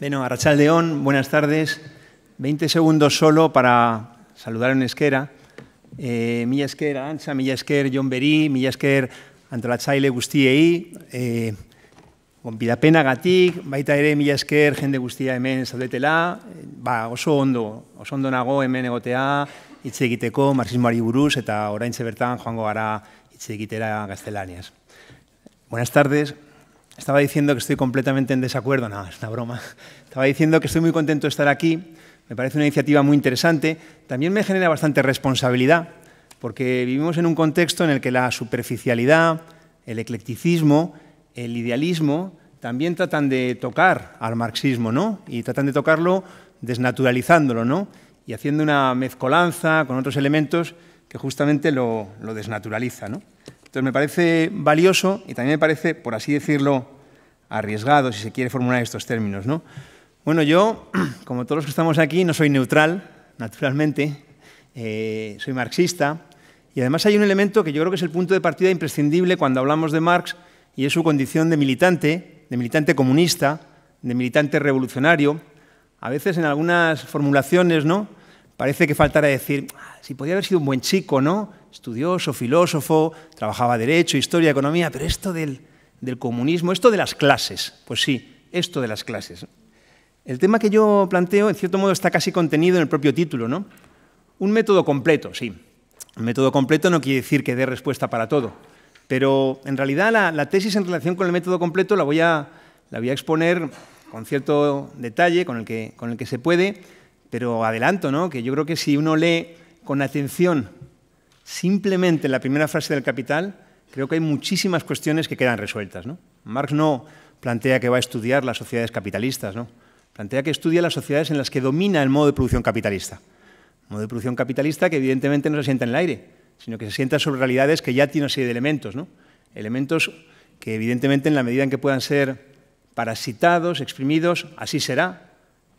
Bueno, Rachal Arrachaldeón, buenas tardes. Veinte segundos solo para saludar en Esquera. Eh, esquera, Ancha, Milla esquera, John Berí, Milla esquera, Gustiei, eh, guztiei, pena Gatik, baita ere Milla esquera, jende guztia hemen zaudetela, ba, oso ondo, oso ondo nago hemen egotea, hitz marxismo ariburus, buruz eta oraintze bertan joango gara hitz egitera gaztelaniaz. Buenas tardes. Estaba diciendo que estoy completamente en desacuerdo, no, es una broma. Estaba diciendo que estoy muy contento de estar aquí, me parece una iniciativa muy interesante, también me genera bastante responsabilidad, porque vivimos en un contexto en el que la superficialidad, el eclecticismo, el idealismo también tratan de tocar al marxismo, ¿no? Y tratan de tocarlo desnaturalizándolo, ¿no? Y haciendo una mezcolanza con otros elementos que justamente lo, lo desnaturaliza, ¿no? Entonces me parece valioso y también me parece, por así decirlo, arriesgado, si se quiere formular estos términos. ¿no? Bueno, yo, como todos los que estamos aquí, no soy neutral, naturalmente, eh, soy marxista, y además hay un elemento que yo creo que es el punto de partida imprescindible cuando hablamos de Marx, y es su condición de militante, de militante comunista, de militante revolucionario. A veces en algunas formulaciones, ¿no? Parece que faltara decir, ah, si podía haber sido un buen chico, ¿no? Estudioso, filósofo, trabajaba derecho, historia, economía, pero esto del del comunismo, esto de las clases, pues sí, esto de las clases. El tema que yo planteo, en cierto modo, está casi contenido en el propio título, ¿no? Un método completo, sí. Un método completo no quiere decir que dé respuesta para todo, pero en realidad la, tesis en relación con el método completo la voy a, la voy a exponer con cierto detalle, con el, que, con el que se puede, pero adelanto, ¿no? Que yo creo que si uno lee con atención simplemente la primera frase del Capital, creo que hay muchísimas cuestiones que quedan resueltas. Marx no plantea que va a estudiar las sociedades capitalistas, ¿no? plantea que estudia las sociedades en las que domina el modo de producción capitalista. Modo de producción capitalista que evidentemente no se sienta en el aire, sino que se sienta sobre realidades que ya tienen una serie de elementos. Elementos que evidentemente en la medida en que puedan ser parasitados, exprimidos, así será.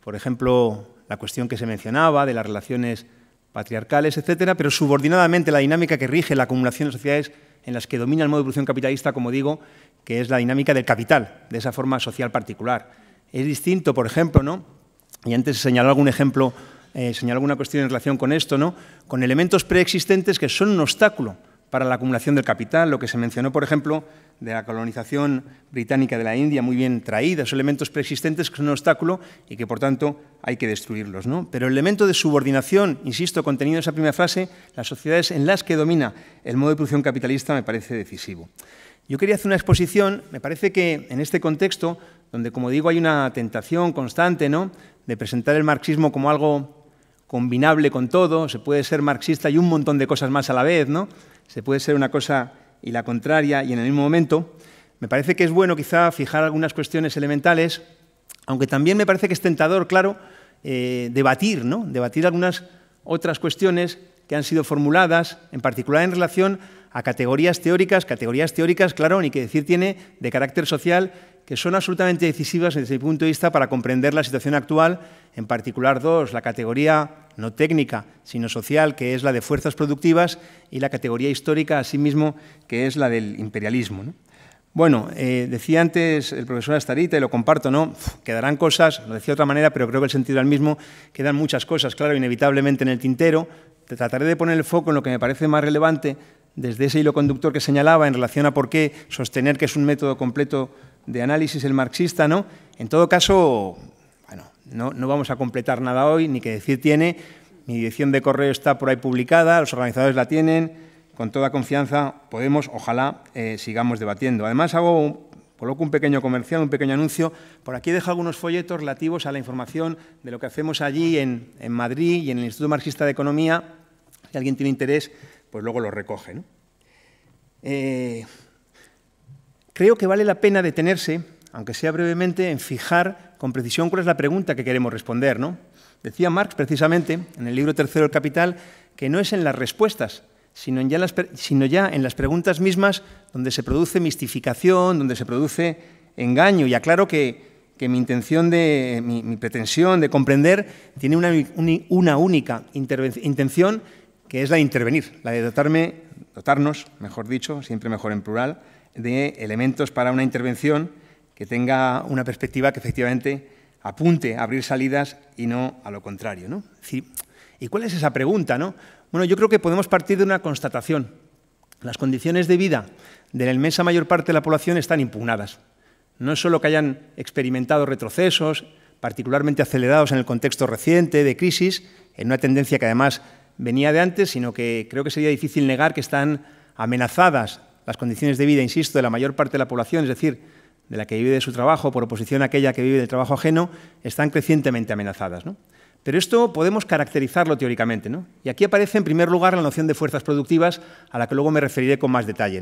Por ejemplo, la cuestión que se mencionaba de las relaciones patriarcales, etcétera, pero subordinadamente la dinámica que rige la acumulación de sociedades en las que domina el modo de producción capitalista, como digo, que es la dinámica del capital, de esa forma social particular. Es distinto, por ejemplo, ¿no? y antes señaló algún ejemplo, eh, señaló alguna cuestión en relación con esto, ¿no? con elementos preexistentes que son un obstáculo para la acumulación del capital, lo que se mencionó, por ejemplo, de la colonización británica de la India, muy bien traída, esos elementos preexistentes que son un obstáculo y que, por tanto, hay que destruirlos. ¿no? Pero el elemento de subordinación, insisto, contenido en esa primera frase, las sociedades en las que domina el modo de producción capitalista me parece decisivo. Yo quería hacer una exposición, me parece que en este contexto, donde, como digo, hay una tentación constante ¿no? de presentar el marxismo como algo combinable con todo, se puede ser marxista y un montón de cosas más a la vez, ¿no? Se puede ser una cosa y la contraria y en el mismo momento. Me parece que es bueno quizá fijar algunas cuestiones elementales, aunque también me parece que es tentador, claro, eh, debatir, ¿no? Debatir algunas otras cuestiones que han sido formuladas, en particular en relación a categorías teóricas, categorías teóricas, claro, ni que decir tiene, de carácter social que son absolutamente decisivas desde mi punto de vista para comprender la situación actual, en particular dos, la categoría no técnica, sino social, que es la de fuerzas productivas, y la categoría histórica, asimismo, que es la del imperialismo. Bueno, eh, decía antes el profesor Astarita, y lo comparto, ¿no? quedarán cosas, lo decía de otra manera, pero creo que el sentido es el mismo, quedan muchas cosas, claro, inevitablemente en el tintero. Te Trataré de poner el foco en lo que me parece más relevante desde ese hilo conductor que señalaba en relación a por qué sostener que es un método completo de análisis el marxista, ¿no? En todo caso, bueno, no, vamos a completar nada hoy, ni que decir tiene. Mi dirección de correo está por ahí publicada, los organizadores la tienen. Con toda confianza podemos, ojalá, eh, sigamos debatiendo. Además, hago coloco un pequeño comercial, un pequeño anuncio. Por aquí dejo algunos folletos relativos a la información de lo que hacemos allí en, Madrid y en el Instituto Marxista de Economía. Si alguien tiene interés, pues luego lo recoge. ¿no? Eh, creo que vale la pena detenerse, aunque sea brevemente, en fijar con precisión cuál es la pregunta que queremos responder. Decía Marx precisamente en el libro tercero del Capital que no es en las respuestas, sino, ya las, sino en las preguntas mismas donde se produce mistificación, donde se produce engaño. Y aclaro que, mi intención, de, mi, pretensión de comprender tiene una, única intención, que es la de intervenir, la de dotarme dotarnos, mejor dicho, siempre mejor en plural, de elementos para una intervención que tenga una perspectiva que efectivamente apunte a abrir salidas y no a lo contrario. ¿no? ¿Y cuál es esa pregunta? No? Bueno, yo creo que podemos partir de una constatación. Las condiciones de vida de la inmensa mayor parte de la población están impugnadas. No es solo que hayan experimentado retrocesos, particularmente acelerados en el contexto reciente de crisis, en una tendencia que además venía de antes, sino que creo que sería difícil negar que están amenazadas las condiciones de vida, insisto, de la mayor parte de la población, es decir, de la que vive de su trabajo, por oposición a aquella que vive del trabajo ajeno, están crecientemente amenazadas. Pero esto podemos caracterizarlo teóricamente. Y aquí aparece en primer lugar la noción de fuerzas productivas, a la que luego me referiré con más detalle.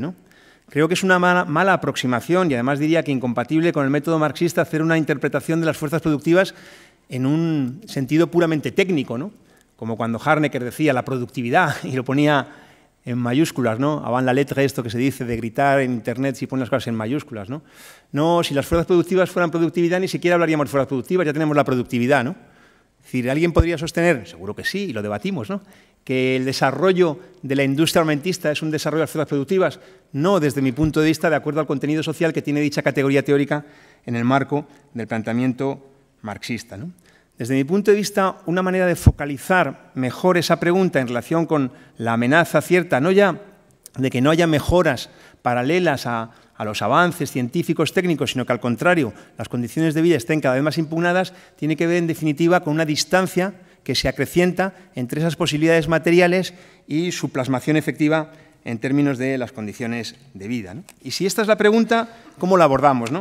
Creo que es una mala, mala, aproximación y además diría que incompatible con el método marxista hacer una interpretación de las fuerzas productivas en un sentido puramente técnico. ¿no? como cuando Harnecker decía la productividad y lo ponía en mayúsculas, ¿no? Hablan la letra, esto que se dice de gritar en Internet si ponen las cosas en mayúsculas, ¿no? No, si las fuerzas productivas fueran productividad, ni siquiera hablaríamos de fuerzas productivas, ya tenemos la productividad, ¿no? Es decir, ¿alguien podría sostener? Seguro que sí, y lo debatimos, ¿no? Que el desarrollo de la industria armamentista es un desarrollo de las fuerzas productivas. No, desde mi punto de vista, de acuerdo al contenido social que tiene dicha categoría teórica en el marco del planteamiento marxista, ¿no? Desde mi punto de vista, una manera de focalizar mejor esa pregunta en relación con la amenaza cierta, no ya de que no haya mejoras paralelas a, los avances científicos técnicos, sino que al contrario, las condiciones de vida estén cada vez más impugnadas, tiene que ver en definitiva con una distancia que se acrecienta entre esas posibilidades materiales y su plasmación efectiva en términos de las condiciones de vida. Y si esta es la pregunta, ¿cómo la abordamos?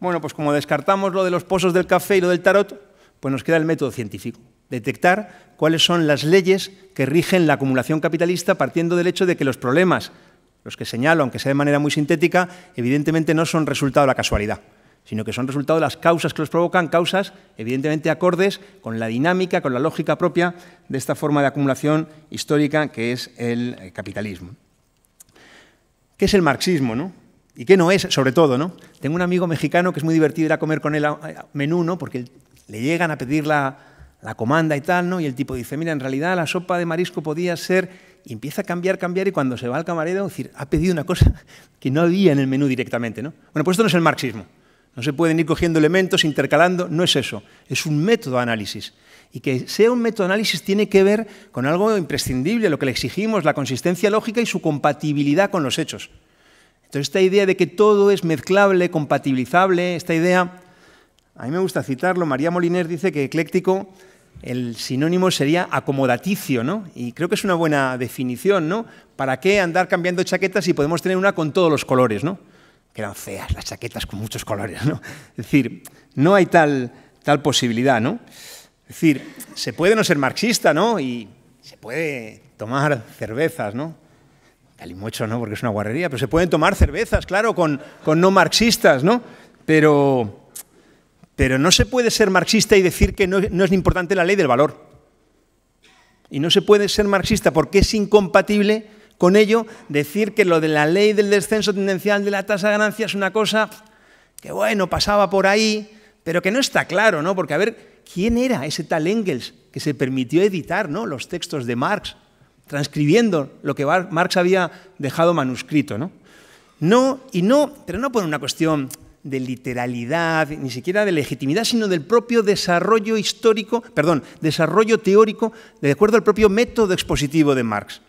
Bueno, pues como descartamos lo de los pozos del café y lo del tarot, pues nos queda el método científico, detectar cuáles son las leyes que rigen la acumulación capitalista partiendo del hecho de que los problemas, los que señalo, aunque sea de manera muy sintética, evidentemente no son resultado de la casualidad sino que son resultado de las causas que los provocan, causas evidentemente acordes con la dinámica, con la lógica propia de esta forma de acumulación histórica que es el eh, capitalismo. ¿Qué es el marxismo? No? ¿Y qué no es, sobre todo? ¿no? Tengo un amigo mexicano que es muy divertido ir a comer con él a menú, porque él le llegan a pedir la, comanda y tal, ¿no? Y el tipo dice, mira, en realidad la sopa de marisco podía ser... Y empieza a cambiar, cambiar, y cuando se va al camarero, decir, ha pedido una cosa que no había en el menú directamente, ¿no? Bueno, pues esto no es el marxismo. No se pueden ir cogiendo elementos, intercalando, no es eso. Es un método de análisis. Y que sea un método de análisis tiene que ver con algo imprescindible, lo que le exigimos, la consistencia lógica y su compatibilidad con los hechos. Entonces, esta idea de que todo es mezclable, compatibilizable, esta idea a mí me gusta citarlo. María Moliner dice que ecléctico, el sinónimo sería acomodaticio, ¿no? Y creo que es una buena definición, ¿no? ¿Para qué andar cambiando chaquetas si podemos tener una con todos los colores, ¿no? Que eran feas las chaquetas con muchos colores, ¿no? Es decir, no hay tal, tal posibilidad, ¿no? Es decir, se puede no ser marxista, ¿no? Y se puede tomar cervezas, ¿no? mucho, no, porque es una guarrería, pero se pueden tomar cervezas, claro, con, con no marxistas, ¿no? Pero pero no se puede ser marxista y decir que no, es importante la ley del valor. Y no se puede ser marxista porque es incompatible con ello decir que lo de la ley del descenso tendencial de la tasa de ganancia es una cosa que, bueno, pasaba por ahí, pero que no está claro, ¿no? Porque, a ver, ¿quién era ese tal Engels que se permitió editar ¿no? los textos de Marx, transcribiendo lo que Marx había dejado manuscrito, ¿no? No, y no, pero no por una cuestión de literalidad, ni siquiera de legitimidad, sino del propio desarrollo histórico, perdón, desarrollo teórico, de acuerdo al propio método expositivo de Marx.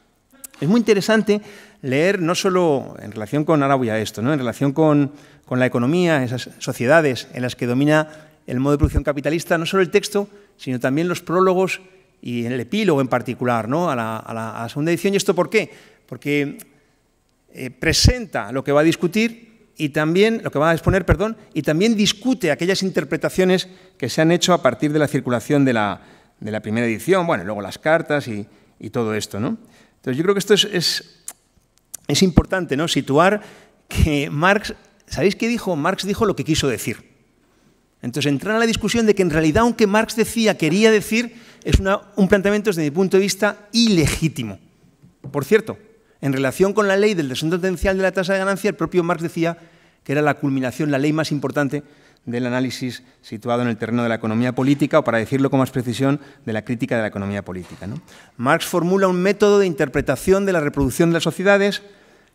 Es muy interesante leer, no solo en relación con, ahora esto, ¿no? en relación con, la economía, esas sociedades en las que domina el modo de producción capitalista, no solo el texto, sino también los prólogos y el epílogo en particular ¿no? a, la, segunda edición. ¿Y esto por qué? Porque eh, presenta lo que va a discutir y también, lo que va a exponer, perdón, y también discute aquellas interpretaciones que se han hecho a partir de la circulación de la, primera edición, bueno, luego las cartas y, todo esto, ¿no? Entonces yo creo que esto es, es, importante, ¿no? Situar que Marx, ¿sabéis qué dijo? Marx dijo lo que quiso decir. Entonces entrar en la discusión de que en realidad aunque Marx decía, quería decir, es un planteamiento desde mi punto de vista ilegítimo. Por cierto, en relación con la ley del descenso tendencial de la tasa de ganancia, el propio Marx decía que era la culminación, la ley más importante del análisis situado en el terreno de la economía política, o para decirlo con más precisión, de la crítica de la economía política. Marx formula un método de interpretación de la reproducción de las sociedades,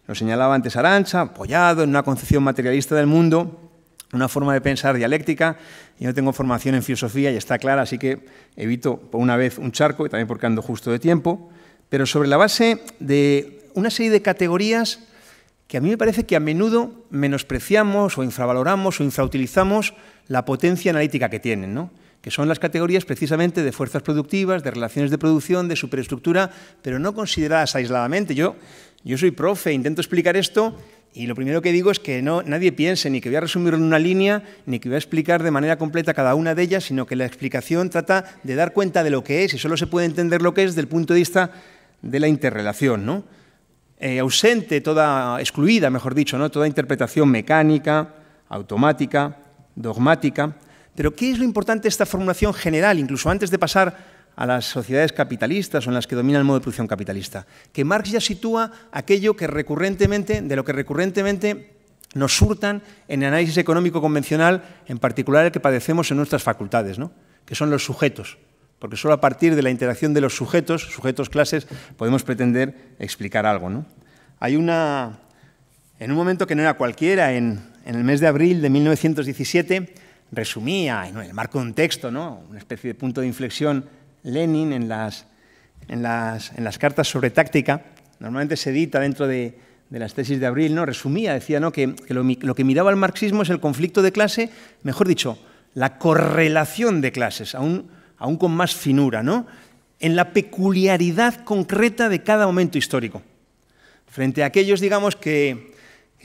lo señalaba antes Arancha, apoyado en una concepción materialista del mundo, una forma de pensar dialéctica. Yo no tengo formación en filosofía y está clara, así que evito por una vez un charco, y también porque ando justo de tiempo, pero sobre la base de una serie de categorías que a mí me parece que a menudo menospreciamos o infravaloramos o infrautilizamos la potencia analítica que tienen, ¿no? que son las categorías precisamente de fuerzas productivas, de relaciones de producción, de superestructura, pero no consideradas aisladamente. Yo, yo soy profe, intento explicar esto y lo primero que digo es que no, nadie piense ni que voy a resumir en una línea, ni que voy a explicar de manera completa cada una de ellas, sino que la explicación trata de dar cuenta de lo que es y solo se puede entender lo que es desde el punto de vista de la interrelación. ¿no? Eh, ausente, toda excluida, mejor dicho, ¿no? toda interpretación mecánica, automática, dogmática. Pero ¿qué es lo importante de esta formulación general, incluso antes de pasar a las sociedades capitalistas o en las que domina el modo de producción capitalista? Que Marx ya sitúa aquello que recurrentemente, de lo que recurrentemente nos surtan en el análisis económico convencional, en particular el que padecemos en nuestras facultades, ¿no? que son los sujetos, porque solo a partir de la interacción de los sujetos, sujetos clases, podemos pretender explicar algo. Hay una, en un momento que no era cualquiera, en, el mes de abril de 1917, resumía, en el marco de un texto, ¿no? una especie de punto de inflexión, Lenin en las, en las, cartas sobre táctica, normalmente se edita dentro de, las tesis de abril, ¿no? resumía, decía ¿no? que, lo, que miraba el marxismo es el conflicto de clase, mejor dicho, la correlación de clases, a aún con más finura, ¿no? en la peculiaridad concreta de cada momento histórico. Frente a aquellos, digamos, que,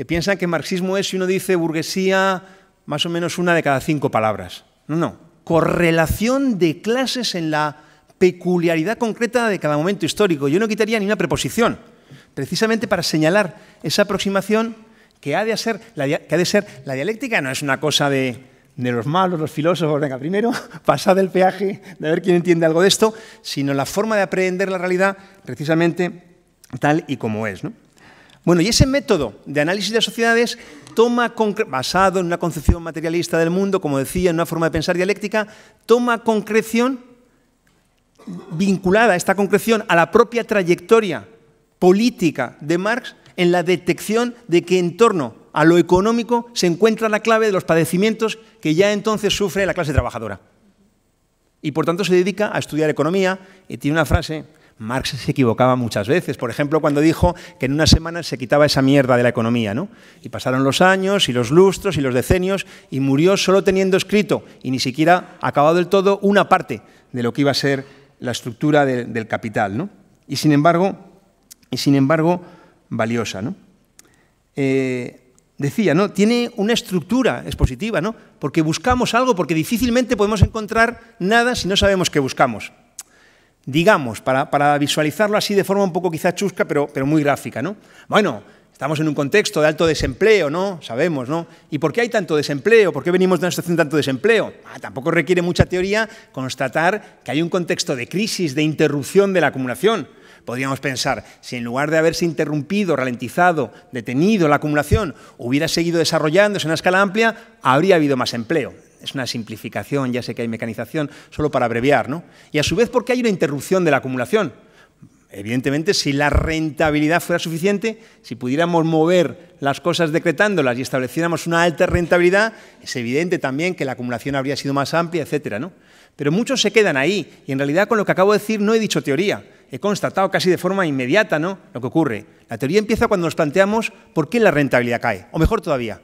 piensan que marxismo es, si uno dice burguesía, más o menos una de cada cinco palabras. No, no. Correlación de clases en la peculiaridad concreta de cada momento histórico. Yo no quitaría ni una preposición, precisamente para señalar esa aproximación que ha de que ha de ser, la dialéctica no es una cosa de, de los malos, los filósofos, venga, primero, pasad el peaje de ver quién entiende algo de esto, sino la forma de aprender la realidad precisamente tal y como es. Bueno, y ese método de análisis de sociedades toma, basado en una concepción materialista del mundo, como decía, en una forma de pensar dialéctica, toma concreción vinculada, esta concreción, a la propia trayectoria política de Marx en la detección de que en torno a lo económico se encuentra la clave de los padecimientos que ya entonces sufre la clase trabajadora. Y por tanto se dedica a estudiar economía y tiene una frase, Marx se equivocaba muchas veces, por ejemplo cuando dijo que en una semana se quitaba esa mierda de la economía, Y pasaron los años y los lustros y los decenios y murió solo teniendo escrito y ni siquiera acabado del todo una parte de lo que iba a ser la estructura del capital, Y sin embargo, y sin embargo valiosa, ¿no? Eh, decía, ¿no? Tiene una estructura expositiva, ¿no? Porque buscamos algo, porque difícilmente podemos encontrar nada si no sabemos qué buscamos. Digamos, para, visualizarlo así de forma un poco quizá chusca, pero, pero muy gráfica, ¿no? Bueno, Estamos en un contexto de alto desempleo, ¿no? Sabemos, ¿no? ¿Y por qué hay tanto desempleo? ¿Por qué venimos de una situación de tanto desempleo? Ah, tampoco requiere mucha teoría constatar que hay un contexto de crisis, de interrupción de la acumulación. Podríamos pensar, si en lugar de haberse interrumpido, ralentizado, detenido la acumulación, hubiera seguido desarrollándose en una escala amplia, habría habido más empleo. Es una simplificación, ya sé que hay mecanización, solo para abreviar, ¿no? Y a su vez, porque hay una interrupción de la acumulación? Evidentemente, si la rentabilidad fuera suficiente, si pudiéramos mover las cosas decretándolas y estableciéramos una alta rentabilidad, es evidente también que la acumulación habría sido más amplia, etcétera, Pero muchos se quedan ahí y en realidad con lo que acabo de decir no he dicho teoría, he constatado casi de forma inmediata, ¿no? Lo que ocurre. La teoría empieza cuando nos planteamos por qué la rentabilidad cae, o mejor todavía,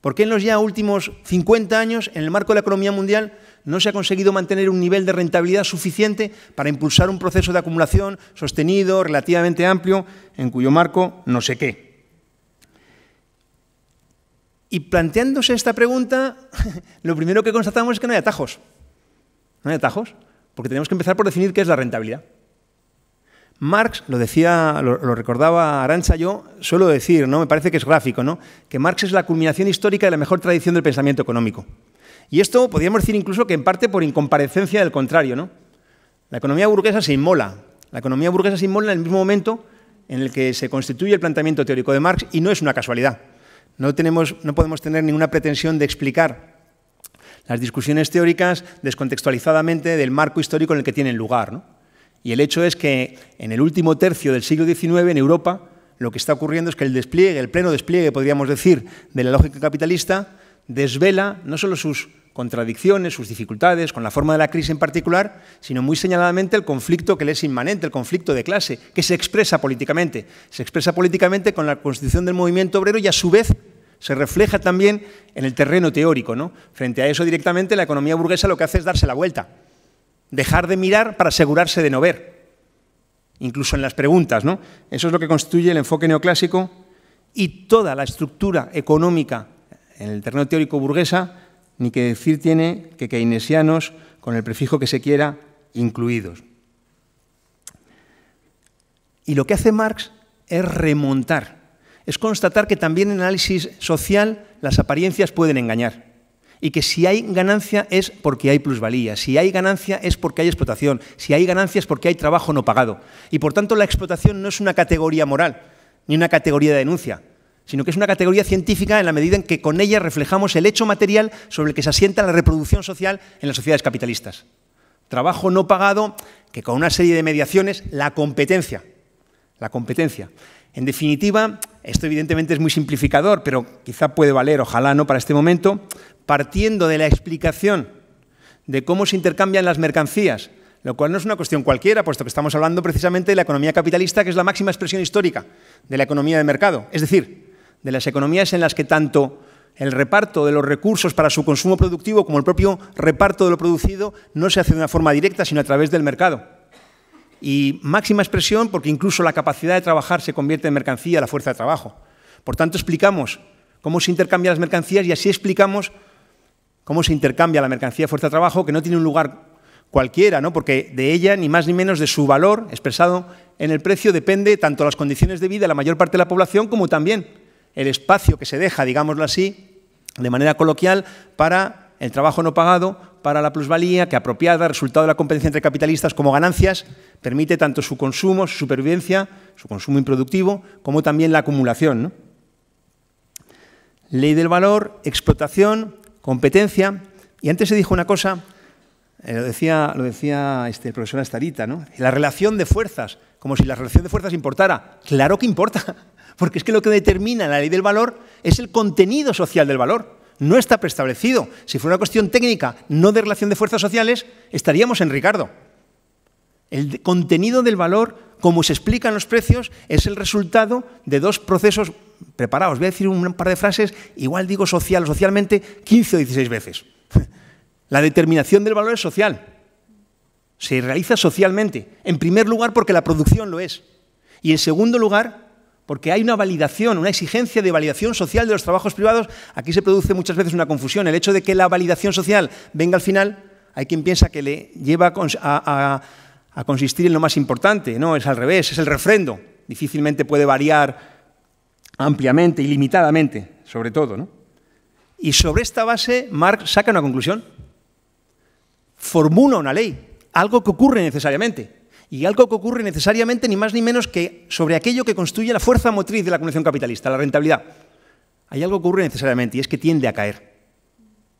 por qué en los ya últimos 50 años en el marco de la economía mundial no se ha conseguido mantener un nivel de rentabilidad suficiente para impulsar un proceso de acumulación sostenido, relativamente amplio, en cuyo marco no sé qué. Y planteándose esta pregunta, lo primero que constatamos es que no hay atajos. No hay atajos, porque tenemos que empezar por definir qué es la rentabilidad. Marx, lo decía, lo, recordaba Arancha yo, suelo decir, ¿no? Me parece que es gráfico, ¿no? Que Marx es la culminación histórica de la mejor tradición del pensamiento económico. Y esto podríamos decir incluso que en parte por incomparecencia del contrario. ¿no? La economía burguesa se inmola. La economía burguesa se inmola en el mismo momento en el que se constituye el planteamiento teórico de Marx y no es una casualidad. No, tenemos, no podemos tener ninguna pretensión de explicar las discusiones teóricas descontextualizadamente del marco histórico en el que tienen lugar. Y el hecho es que en el último tercio del siglo XIX en Europa lo que está ocurriendo es que el despliegue, el pleno despliegue, podríamos decir, de la lógica capitalista desvela no solo sus contradicciones, sus dificultades, con la forma de la crisis en particular, sino muy señaladamente el conflicto que le es inmanente, el conflicto de clase, que se expresa políticamente. Se expresa políticamente con la constitución del movimiento obrero y a su vez se refleja también en el terreno teórico. ¿no? Frente a eso directamente la economía burguesa lo que hace es darse la vuelta, dejar de mirar para asegurarse de no ver, incluso en las preguntas. ¿no? Eso es lo que constituye el enfoque neoclásico y toda la estructura económica en el terreno teórico burguesa ni que decir tiene que keynesianos, con el prefijo que se quiera, incluidos. Y lo que hace Marx es remontar, es constatar que también en análisis social las apariencias pueden engañar y que si hay ganancia es porque hay plusvalía, si hay ganancia es porque hay explotación, si hay ganancia es porque hay trabajo no pagado. Y por tanto la explotación no es una categoría moral ni una categoría de denuncia, sino que es una categoría científica en la medida en que con ella reflejamos el hecho material sobre el que se asienta la reproducción social en las sociedades capitalistas. Trabajo no pagado que con una serie de mediaciones, la competencia, la competencia. En definitiva, esto evidentemente es muy simplificador, pero quizá puede valer, ojalá no para este momento, partiendo de la explicación de cómo se intercambian las mercancías, lo cual no es una cuestión cualquiera, puesto que estamos hablando precisamente de la economía capitalista, que es la máxima expresión histórica de la economía de mercado. Es decir, de las economías en las que tanto el reparto de los recursos para su consumo productivo como el propio reparto de lo producido no se hace de una forma directa, sino a través del mercado. Y máxima expresión porque incluso la capacidad de trabajar se convierte en mercancía, la fuerza de trabajo. Por tanto, explicamos cómo se intercambian las mercancías y así explicamos cómo se intercambia la mercancía fuerza-trabajo, de que no tiene un lugar cualquiera, ¿no? porque de ella, ni más ni menos de su valor expresado en el precio, depende tanto las condiciones de vida de la mayor parte de la población como también el espacio que se deja, digámoslo así, de manera coloquial, para el trabajo no pagado, para la plusvalía, que apropiada, resultado de la competencia entre capitalistas como ganancias, permite tanto su consumo, su supervivencia, su consumo improductivo, como también la acumulación. Ley del valor, explotación, competencia. Y antes se dijo una cosa, eh, lo decía, lo decía este, el profesor Astarita, ¿no? la relación de fuerzas, como si la relación de fuerzas importara. Claro que importa. Porque es que lo que determina la ley del valor es el contenido social del valor. No está preestablecido. Si fuera una cuestión técnica, no de relación de fuerzas sociales, estaríamos en Ricardo. El contenido del valor, como se explican los precios, es el resultado de dos procesos preparados. Voy a decir un par de frases, igual digo social, socialmente, 15 o 16 veces. La determinación del valor es social. Se realiza socialmente. En primer lugar, porque la producción lo es. Y en segundo lugar, porque hay una validación, una exigencia de validación social de los trabajos privados. Aquí se produce muchas veces una confusión. El hecho de que la validación social venga al final, hay quien piensa que le lleva a, consistir en lo más importante. No, es al revés, es el refrendo. Difícilmente puede variar ampliamente, ilimitadamente, sobre todo. Y sobre esta base, Marx saca una conclusión. Formula una ley, algo que ocurre necesariamente y algo que ocurre necesariamente ni más ni menos que sobre aquello que construye la fuerza motriz de la conexión capitalista, la rentabilidad. Hay algo que ocurre necesariamente y es que tiende a caer.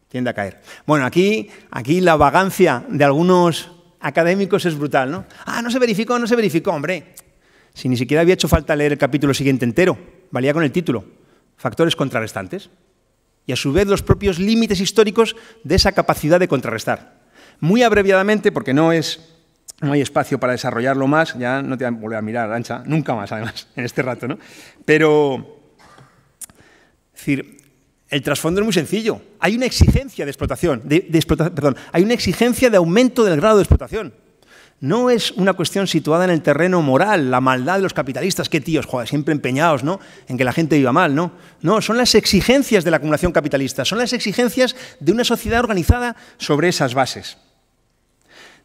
Tiende a caer. Bueno, aquí, aquí la vagancia de algunos académicos es brutal, ¿no? Ah, no se verificó, no se verificó, hombre. Si ni siquiera había hecho falta leer el capítulo siguiente entero, valía con el título, factores contrarrestantes, y a su vez los propios límites históricos de esa capacidad de contrarrestar. Muy abreviadamente, porque no es no hay espacio para desarrollarlo más, ya no te voy a mirar, Ancha, nunca más además, en este rato, ¿no? Pero, es decir, el trasfondo es muy sencillo. Hay una exigencia de explotación, de, perdón, hay una exigencia de aumento del grado de explotación. No es una cuestión situada en el terreno moral, la maldad de los capitalistas, qué tíos, joder, siempre empeñados, ¿no? En que la gente viva mal, ¿no? No, son las exigencias de la acumulación capitalista, son las exigencias de una sociedad organizada sobre esas bases.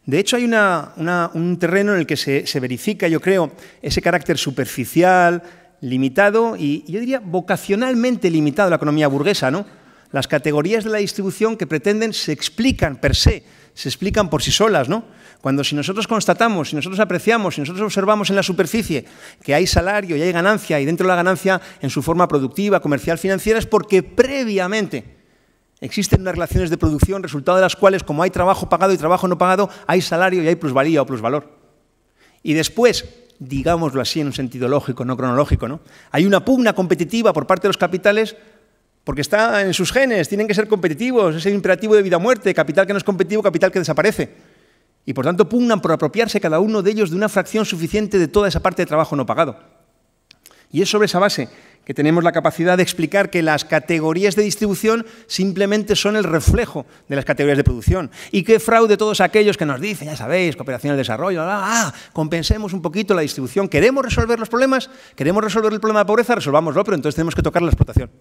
De hecho, hay un terreno en el que se, verifica, yo creo, ese carácter superficial, limitado y, yo diría, vocacionalmente limitado a la economía burguesa. ¿no? Las categorías de la distribución que pretenden se explican per se, se explican por sí solas. ¿no? Cuando si nosotros constatamos, si nosotros apreciamos, si nosotros observamos en la superficie que hay salario y hay ganancia, y dentro de la ganancia, en su forma productiva, comercial, financiera, es porque previamente Existen unas relaciones de producción, resultado de las cuales, como hay trabajo pagado y trabajo no pagado, hay salario y hay plusvalía o plusvalor. Y después, digámoslo así en un sentido lógico, no cronológico, ¿no? Hay una pugna competitiva por parte de los capitales porque está en sus genes, tienen que ser competitivos, es el imperativo de vida o muerte, capital que no es competitivo, capital que desaparece. Y por tanto pugnan por apropiarse cada uno de ellos de una fracción suficiente de toda esa parte de trabajo no pagado. Y es sobre esa base que tenemos la capacidad de explicar que las categorías de distribución simplemente son el reflejo de las categorías de producción. Y qué fraude todos aquellos que nos dicen, ya sabéis, cooperación al desarrollo, ah, compensemos un poquito la distribución. ¿Queremos resolver los problemas? ¿Queremos resolver el problema de pobreza? Resolvámoslo, pero entonces tenemos que tocar la explotación.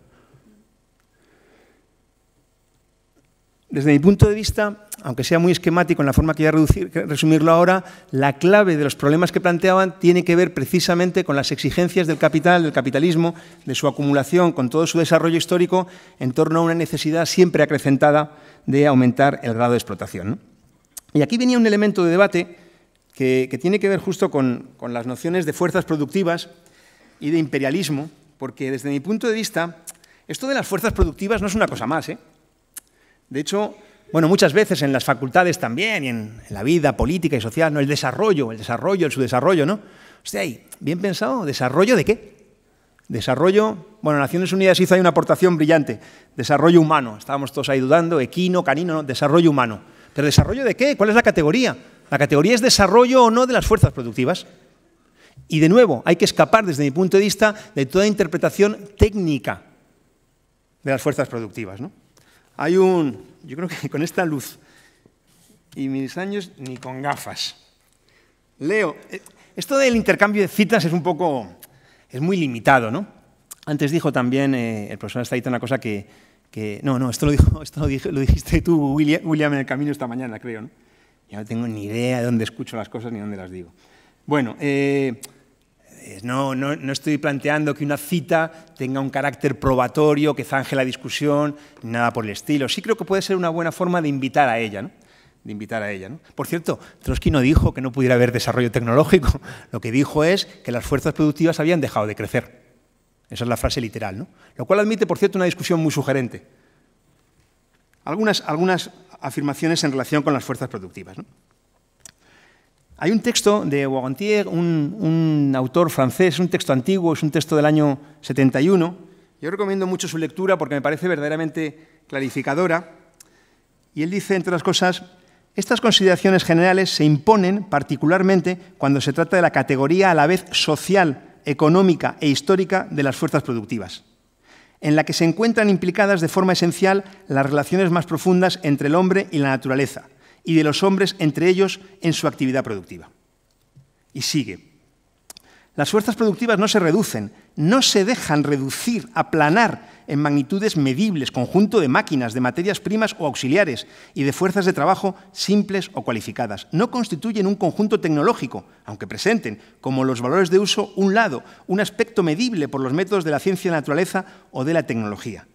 Desde mi punto de vista, aunque sea muy esquemático en la forma que voy a reducir, resumirlo ahora, la clave de los problemas que planteaban tiene que ver precisamente con las exigencias del capital, del capitalismo, de su acumulación, con todo su desarrollo histórico, en torno a una necesidad siempre acrecentada de aumentar el grado de explotación. Y aquí venía un elemento de debate que, tiene que ver justo con, las nociones de fuerzas productivas y de imperialismo, porque desde mi punto de vista, esto de las fuerzas productivas no es una cosa más. ¿eh? De hecho, bueno, muchas veces en las facultades también y en, la vida política y social, ¿no? el desarrollo, el desarrollo, el subdesarrollo, ¿no? Usted ahí, bien pensado, ¿desarrollo de qué? Desarrollo, bueno, Naciones Unidas hizo ahí una aportación brillante, desarrollo humano, estábamos todos ahí dudando, equino, canino, ¿no? desarrollo humano. ¿Pero desarrollo de qué? ¿Cuál es la categoría? La categoría es desarrollo o no de las fuerzas productivas. Y de nuevo, hay que escapar desde mi punto de vista de toda interpretación técnica de las fuerzas productivas, ¿no? Hay un, yo creo que con esta luz y mis años ni con gafas. Leo, eh, esto del intercambio de citas es un poco, es muy limitado, ¿no? Antes dijo también eh, el profesor Staito una cosa que, que, no, no, esto, lo, dijo, esto lo, lo, dijiste tú, William, William, en el camino esta mañana, creo, ¿no? Ya no tengo ni idea de dónde escucho las cosas ni dónde las digo. Bueno, eh, no, no, estoy planteando que una cita tenga un carácter probatorio, que zanje la discusión, nada por el estilo. Sí creo que puede ser una buena forma de invitar a ella, ¿no? De invitar a ella. Por cierto, Trotsky no dijo que no pudiera haber desarrollo tecnológico. Lo que dijo es que las fuerzas productivas habían dejado de crecer. Esa es la frase literal, ¿no? Lo cual admite, por cierto, una discusión muy sugerente. Algunas, algunas afirmaciones en relación con las fuerzas productivas. ¿no? Hay un texto de Wagontier, un, autor francés, un texto antiguo, es un texto del año 71. Yo recomiendo mucho su lectura porque me parece verdaderamente clarificadora. Y él dice, entre otras cosas, estas consideraciones generales se imponen particularmente cuando se trata de la categoría a la vez social, económica e histórica de las fuerzas productivas, en la que se encuentran implicadas de forma esencial las relaciones más profundas entre el hombre y la naturaleza y de los hombres entre ellos en su actividad productiva. Y sigue. Las fuerzas productivas no se reducen, no se dejan reducir, aplanar en magnitudes medibles, conjunto de máquinas, de materias primas o auxiliares y de fuerzas de trabajo simples o cualificadas. No constituyen un conjunto tecnológico, aunque presenten, como los valores de uso, un lado, un aspecto medible por los métodos de la ciencia de la naturaleza o de la tecnología.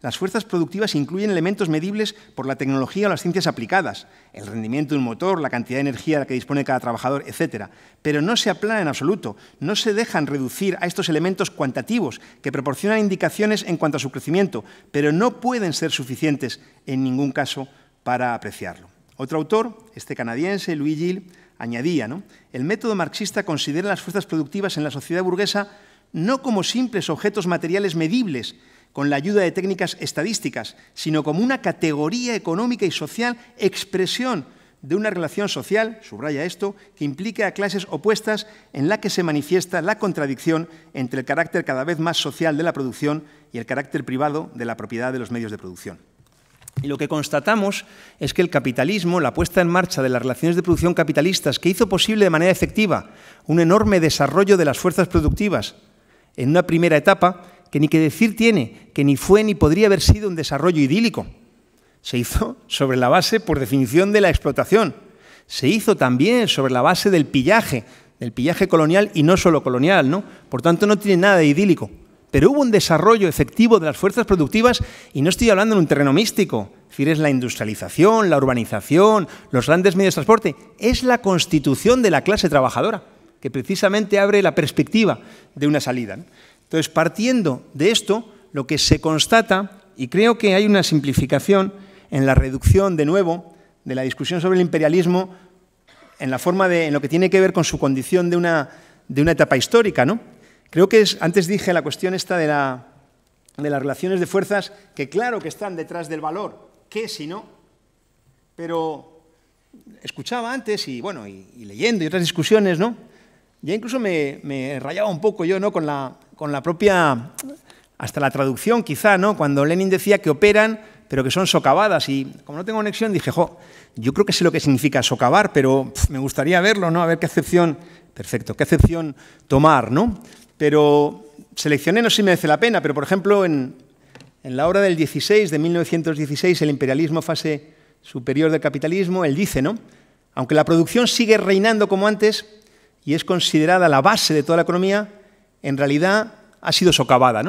Las fuerzas productivas incluyen elementos medibles por la tecnología o las ciencias aplicadas, el rendimiento de un motor, la cantidad de energía que dispone cada trabajador, etc. Pero no se aplana en absoluto, no se dejan reducir a estos elementos cuantitativos que proporcionan indicaciones en cuanto a su crecimiento, pero no pueden ser suficientes en ningún caso para apreciarlo. Otro autor, este canadiense, Louis Gill, añadía, el método marxista considera las fuerzas productivas en la sociedad burguesa no como simples objetos materiales medibles, con la ayuda de técnicas estadísticas, sino como una categoría económica y social, expresión de una relación social, subraya esto, que implica a clases opuestas en la que se manifiesta la contradicción entre el carácter cada vez más social de la producción y el carácter privado de la propiedad de los medios de producción. Y lo que constatamos es que el capitalismo, la puesta en marcha de las relaciones de producción capitalistas, que hizo posible de manera efectiva un enorme desarrollo de las fuerzas productivas en una primera etapa, que ni que decir tiene que ni fue ni podría haber sido un desarrollo idílico. Se hizo sobre la base, por definición, de la explotación. Se hizo también sobre la base del pillaje, del pillaje colonial y no solo colonial, ¿no? Por tanto, no tiene nada de idílico. Pero hubo un desarrollo efectivo de las fuerzas productivas y no estoy hablando en un terreno místico. Es decir, es la industrialización, la urbanización, los grandes medios de transporte. Es la constitución de la clase trabajadora, que precisamente abre la perspectiva de una salida. Entonces, partiendo de esto, lo que se constata, y creo que hay una simplificación en la reducción, de nuevo, de la discusión sobre el imperialismo en la forma de en lo que tiene que ver con su condición de una, de una etapa histórica, ¿no? Creo que antes dije la cuestión esta de, de las relaciones de fuerzas, que claro que están detrás del valor, ¿qué si no? Pero escuchaba antes y, bueno, y, leyendo y otras discusiones, ¿no? Ya incluso me, rayaba un poco yo, ¿no? Con la, con la propia, hasta la traducción quizá, ¿no? Cuando Lenin decía que operan, pero que son socavadas. Y como no tengo conexión, dije, jo, yo creo que sé lo que significa socavar, pero me gustaría verlo, ¿no? A ver qué acepción, perfecto, qué acepción tomar, ¿no? Pero seleccioné, no sé si merece la pena, pero por ejemplo, en, la obra del 16, de 1916, El imperialismo, fase superior del capitalismo, él dice, ¿no? Aunque la producción sigue reinando como antes y es considerada la base de toda la economía, en realidad ha sido socavada.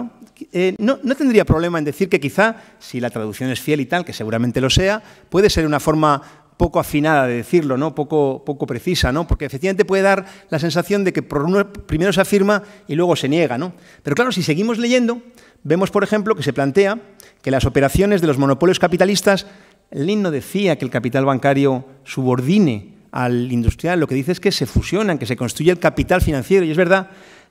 Eh, ¿no? tendría problema en decir que quizá, si la traducción es fiel y tal, que seguramente lo sea, puede ser una forma poco afinada de decirlo, ¿no? poco, poco precisa, ¿no? porque efectivamente puede dar la sensación de que primero se afirma y luego se niega. ¿no? Pero claro, si seguimos leyendo, vemos, por ejemplo, que se plantea que las operaciones de los monopolios capitalistas, Lin no decía que el capital bancario subordine al industrial, lo que dice es que se fusionan, que se construye el capital financiero, y es verdad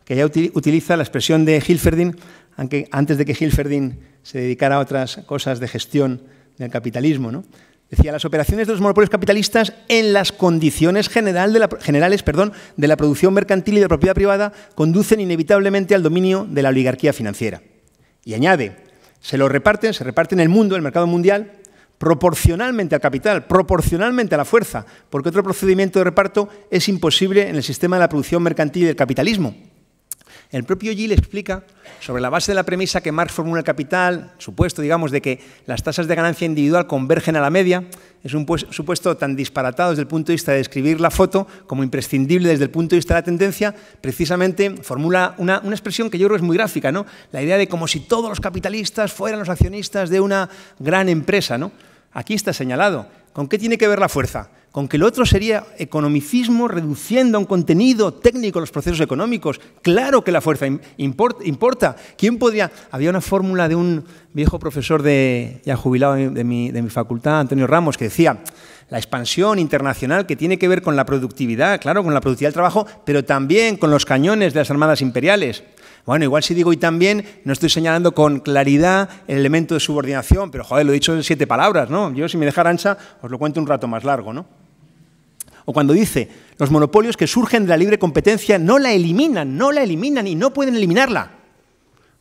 que ya utiliza la expresión de Hilferding, aunque antes de que Hilferding se dedicara a otras cosas de gestión del capitalismo. Decía, las operaciones de los monopolios capitalistas en las condiciones general de generales perdón, de la producción mercantil y de propiedad privada conducen inevitablemente al dominio de la oligarquía financiera. Y añade, se lo reparten, se reparten el mundo, el mercado mundial, proporcionalmente al capital, proporcionalmente a la fuerza, porque otro procedimiento de reparto es imposible en el sistema de la producción mercantil y del capitalismo. El propio Gill explica, sobre la base de la premisa que Marx formula el capital, supuesto, digamos, de que las tasas de ganancia individual convergen a la media, es un pues, supuesto tan disparatado desde el punto de vista de describir la foto como imprescindible desde el punto de vista de la tendencia, precisamente formula una, una expresión que yo creo es muy gráfica, ¿no? La idea de como si todos los capitalistas fueran los accionistas de una gran empresa, ¿no? Aquí está señalado. ¿Con qué tiene que ver la fuerza? Aunque lo otro sería economicismo reduciendo a un contenido técnico los procesos económicos. Claro que la fuerza importa. ¿Quién podría? Había una fórmula de un viejo profesor de, ya jubilado de mi, facultad, Antonio Ramos, que decía, la expansión internacional que tiene que ver con la productividad, claro, con la productividad del trabajo, pero también con los cañones de las armadas imperiales. Bueno, igual si digo y también, no estoy señalando con claridad el elemento de subordinación, pero joder, lo he dicho en siete palabras, ¿no? Yo si me deja ancha, os lo cuento un rato más largo, ¿no? O cuando dice, los monopolios que surgen de la libre competencia no la eliminan, no la eliminan y no pueden eliminarla.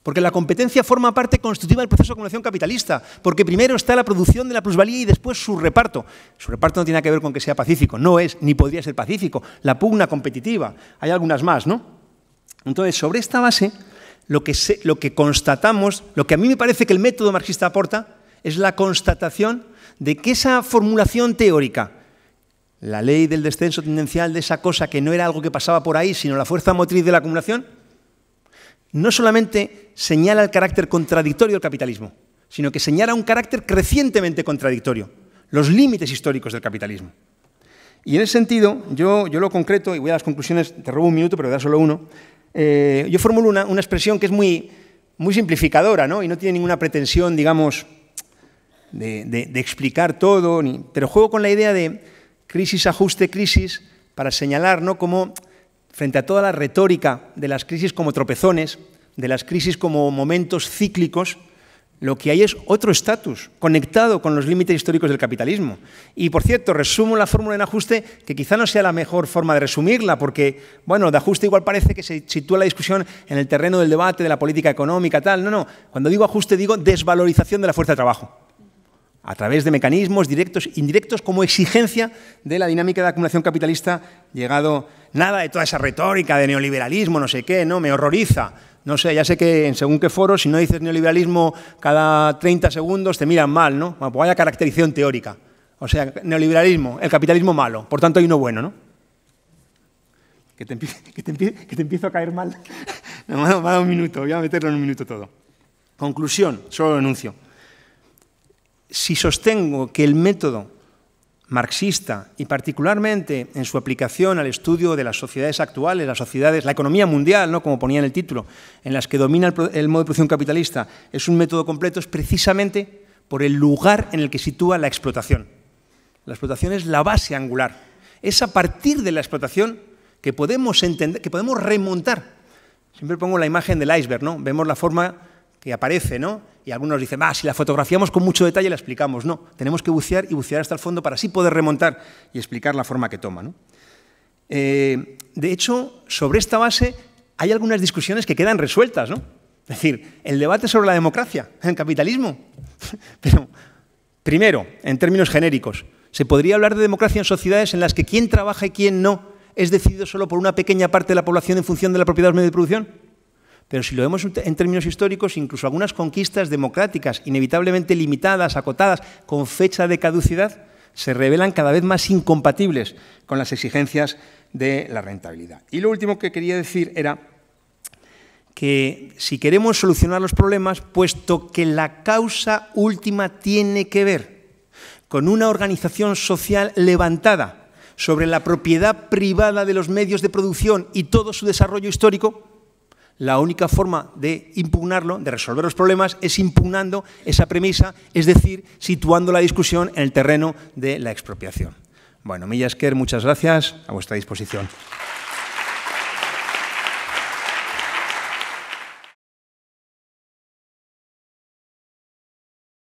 Porque la competencia forma parte constitutiva del proceso de acumulación capitalista, porque primero está la producción de la plusvalía y después su reparto. Su reparto no tiene que ver con que sea pacífico, no es, ni podría ser pacífico. La pugna competitiva, hay algunas más, ¿no? Entonces, sobre esta base, lo que, lo que constatamos, lo que a mí me parece que el método marxista aporta, es la constatación de que esa formulación teórica la ley del descenso tendencial de esa cosa que no era algo que pasaba por ahí, sino la fuerza motriz de la acumulación, no solamente señala el carácter contradictorio del capitalismo, sino que señala un carácter crecientemente contradictorio, los límites históricos del capitalismo. Y en ese sentido, yo, yo lo concreto, y voy a las conclusiones, te robo un minuto, pero da solo uno, eh, yo formulo una, expresión que es muy, muy simplificadora ¿no? y no tiene ninguna pretensión, digamos, de, de explicar todo, ni, pero juego con la idea de crisis, ajuste, crisis, para señalar ¿no? cómo, frente a toda la retórica de las crisis como tropezones, de las crisis como momentos cíclicos, lo que hay es otro estatus conectado con los límites históricos del capitalismo. Y por cierto, resumo la fórmula en ajuste, que quizá no sea la mejor forma de resumirla, porque, bueno, de ajuste igual parece que se sitúa la discusión en el terreno del debate, de la política económica, tal. No, no. Cuando digo ajuste, digo desvalorización de la fuerza de trabajo a través de mecanismos directos e indirectos como exigencia de la dinámica de acumulación capitalista, llegado nada de toda esa retórica de neoliberalismo, no sé qué, no, me horroriza. No sé, ya sé que en según qué foro, si no dices neoliberalismo cada 30 segundos te miran mal, ¿no? Bueno, pues vaya caracterización teórica. O sea, neoliberalismo, el capitalismo malo, por tanto hay uno bueno, ¿no? Que te, empiezo a caer mal. me ha dado un minuto, voy a meterlo en un minuto todo. Conclusión, solo lo enuncio si sostengo que el método marxista y particularmente en su aplicación al estudio de las sociedades actuales, las sociedades, la economía mundial, ¿no? como ponía en el título, en las que domina el, modo de producción capitalista, es un método completo, es precisamente por el lugar en el que sitúa la explotación. La explotación es la base angular. Es a partir de la explotación que podemos entender, que podemos remontar. Siempre pongo la imagen del iceberg, ¿no? Vemos la forma que aparece, ¿no? Y algunos dicen, ah, si la fotografiamos con mucho detalle la explicamos. No, tenemos que bucear y bucear hasta el fondo para así poder remontar y explicar la forma que toma. ¿no? Eh, de hecho, sobre esta base hay algunas discusiones que quedan resueltas, ¿no? Es decir, el debate sobre la democracia, el capitalismo. Pero, primero, en términos genéricos, se podría hablar de democracia en sociedades en las que quién trabaja y quién no es decidido solo por una pequeña parte de la población en función de la propiedad de los medios de producción. Pero si lo vemos en términos históricos, incluso algunas conquistas democráticas, inevitablemente limitadas, acotadas, con fecha de caducidad, se revelan cada vez más incompatibles con las exigencias de la rentabilidad. Y lo último que quería decir era que si queremos solucionar los problemas, puesto que la causa última tiene que ver con una organización social levantada sobre la propiedad privada de los medios de producción y todo su desarrollo histórico, la única forma de impugnarlo, de resolver los problemas, es impugnando esa premisa, es decir, situando la discusión en el terreno de la expropiación. Bueno, Millasker, muchas gracias, a vuestra disposición.